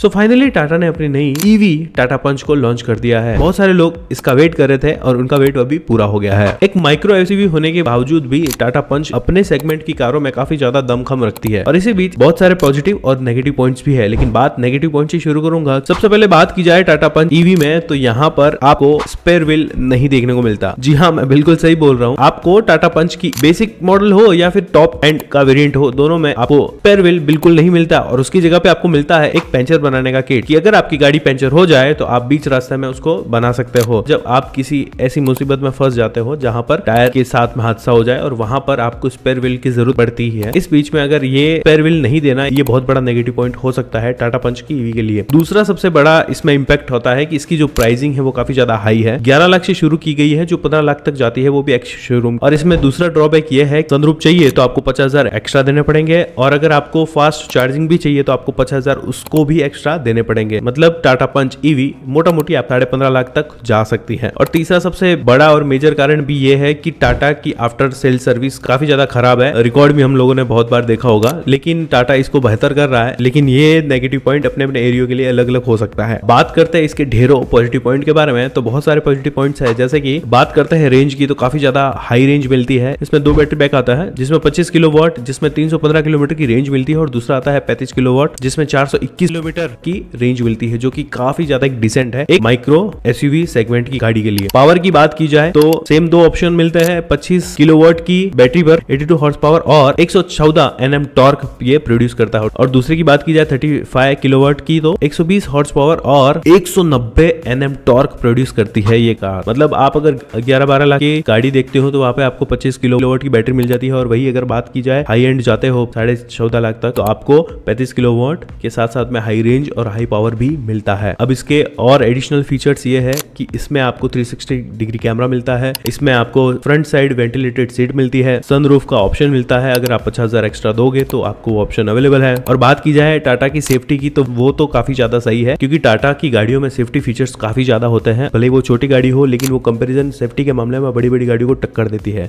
so finally Tata ने अपनी नई ईवी टाटा पंच को लॉन्च कर दिया है बहुत सारे लोग इसका वेट कर रहे थे और उनका वेट अभी पूरा हो गया है एक माइक्रो एसीवी होने के बावजूद भी टाटा पंच अपने सेगमेंट की कारों में काफी ज्यादा दमखम रखती है और इसी बीच बहुत सारे पॉजिटिव और नेगेटिव पॉइंट्स भी है लेकिन बात नेगेटिव पॉइंट से शुरू करूंगा सबसे पहले बात की जाए टाटा पंच ईवी में तो यहाँ पर आपको स्पेयर व्हील नहीं देखने को मिलता जी हाँ मैं बिल्कुल सही बोल रहा हूँ आपको टाटा पंच की बेसिक मॉडल हो या फिर टॉप एंड का वेरियंट हो दोनों में आपको स्पेयर व्हील बिल्कुल नहीं मिलता और उसकी जगह पे आपको मिलता है एक पेंचर बनाने का किट कि अगर आपकी गाड़ी पंचर हो जाए तो आप बीच रास्ते में उसको बना सकते हो जब आप किसी ऐसी मुसीबत में फंस जाते हो जहां पर टायर के साथ में हादसा हो जाए और वहां पर आपको स्पेयर व्हील की जरूरत पड़ती है इस बीच में अगर ये स्पेयर व्हील नहीं देना ये बहुत बड़ा नेगेटिव पॉइंट हो सकता है टाटा पंच की ईवी के लिए दूसरा सबसे बड़ा इसमें इम्पैक्ट होता है कि इसकी जो प्राइसिंग है वो काफी ज्यादा हाई है ग्यारह लाख से शुरू की गई है जो पंद्रह लाख तक जाती है वो भी एक्स शोरूम और इसमें दूसरा ड्रॉबैक ये है संदरूप चाहिए तो आपको पचास एक्स्ट्रा देने पड़ेंगे और अगर आपको फास्ट चार्जिंग भी चाहिए तो आपको पचास हजार उसको भी एक्स्ट्रा देने पड़ेंगे मतलब टाटा पंच ईवी e मोटा मोटी आप साढ़े पंद्रह लाख तक जा सकती है और तीसरा सबसे बड़ा और मेजर कारण भी ये है कि टाटा की आफ्टर सेल सर्विस काफी ज्यादा खराब है रिकॉर्ड भी हम लोगों ने बहुत बार देखा होगा लेकिन टाटा इसको बेहतर कर रहा है लेकिन ये नेगेटिव पॉइंट अपने अपने एरियो के लिए अलग अलग हो सकता है बात करते हैं इसके ढेरों पॉजिटिव पॉइंट के बारे में तो बहुत सारे पॉजिटिव पॉइंट्स है जैसे कि बात करते हैं रेंज की तो काफी ज्यादा हाई रेंज मिलती है इसमें दो बैटरी बैक आता है जिसमें पच्चीस किलो जिसमें तीन किलोमीटर की रेंज मिलती है और दूसरा आता है पैंतीस किलो जिसमें चार किलोमीटर मीटर की रेंज मिलती है जो कि काफी ज्यादा एक डिसेंट है एक माइक्रो एसयूवी सेगमेंट की गाड़ी के लिए पावर की बात की जाए तो सेम दो ऑप्शन मिलते हैं पच्चीस किलो की बैटरी पर एटी टू हॉर्स पावर और 114 एनएम टॉर्क ये प्रोड्यूस करता है और दूसरे की बात की जाए 35 किलोवाट की तो 120 हॉर्स पावर और 190 एनएम टॉर्क प्रोड्यूस करती है ये कार मतलब आप अगर ग्यारह बारह लाख की गाड़ी देखते हो तो वहाँ पे आपको 25 किलोवाट की बैटरी मिल जाती है और वही अगर बात की जाए हाई एंड जाते हो साढ़े चौदह लाख तक तो आपको पैंतीस किलो वोट के साथ साथ में हाई रेंज और हाई पावर भी मिलता है अब इसके और एडिशनल फीचर्स ये है कि इसमें आपको 360 डिग्री कैमरा मिलता है इसमें आपको फ्रंट साइड वेंटिलेटेड सीट मिलती है सनरूफ का ऑप्शन मिलता है अगर आप पचास हजार एक्स्ट्रा दोगे तो आपको वो ऑप्शन अवेलेबल है और बात की जाए टाटा की सेफ्टी की तो वो तो काफी ज्यादा सही है क्योंकि टाटा की गाड़ियों में सेफ्टी फीचर्स काफी ज्यादा होते हैं भले वो छोटी गाड़ी हो लेकिन वो कंपेरिजन सेफ्टी के मामले में बड़ी बड़ी गाड़ियों को टक्कर देती है